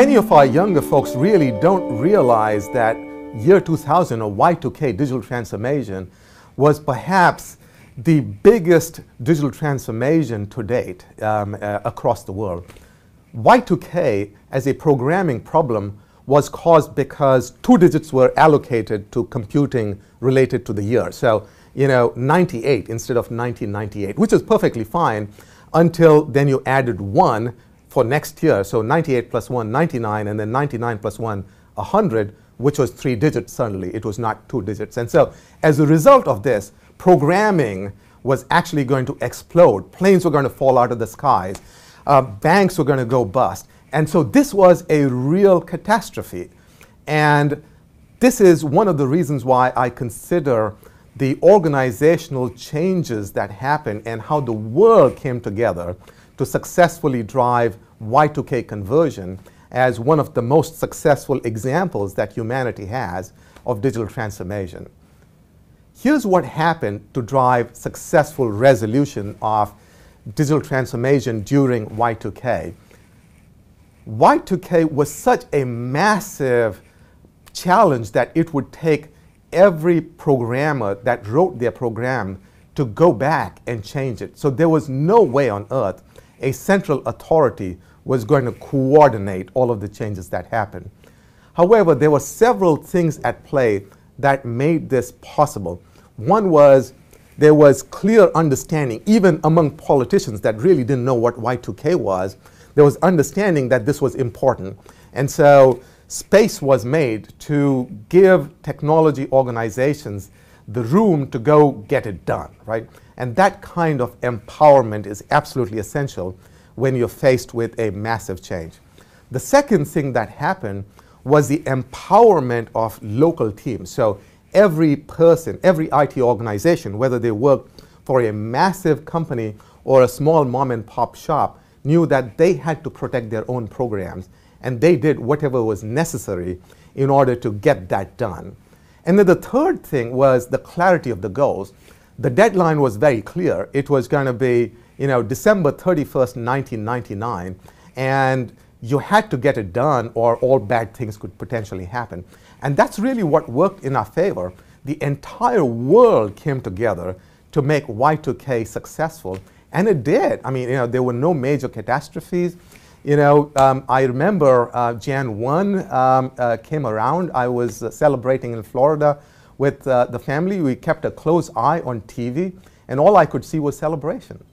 Many of our younger folks really don't realize that year 2000 or Y2K digital transformation was perhaps the biggest digital transformation to date um, uh, across the world. Y2K as a programming problem was caused because two digits were allocated to computing related to the year. So, you know, 98 instead of 1998, which is perfectly fine until then you added one for next year. So 98 plus 1, 99, and then 99 plus 1, 100, which was three digits suddenly. It was not two digits. And so as a result of this, programming was actually going to explode. Planes were going to fall out of the skies. Uh, banks were going to go bust. And so this was a real catastrophe. And this is one of the reasons why I consider the organizational changes that happened and how the world came together to successfully drive Y2K conversion as one of the most successful examples that humanity has of digital transformation. Here's what happened to drive successful resolution of digital transformation during Y2K. Y2K was such a massive challenge that it would take every programmer that wrote their program to go back and change it. So there was no way on earth a central authority was going to coordinate all of the changes that happened. However, there were several things at play that made this possible. One was there was clear understanding, even among politicians that really didn't know what Y2K was, there was understanding that this was important. And so space was made to give technology organizations the room to go get it done, right? And that kind of empowerment is absolutely essential when you're faced with a massive change. The second thing that happened was the empowerment of local teams. So every person, every IT organization, whether they work for a massive company or a small mom and pop shop, knew that they had to protect their own programs and they did whatever was necessary in order to get that done. And then the third thing was the clarity of the goals. The deadline was very clear. It was going to be, you know, December 31st, 1999, and you had to get it done or all bad things could potentially happen. And that's really what worked in our favor. The entire world came together to make Y2K successful, and it did. I mean, you know, there were no major catastrophes. You know, um, I remember uh, Jan 1 um, uh, came around. I was uh, celebrating in Florida with uh, the family. We kept a close eye on TV, and all I could see was celebration.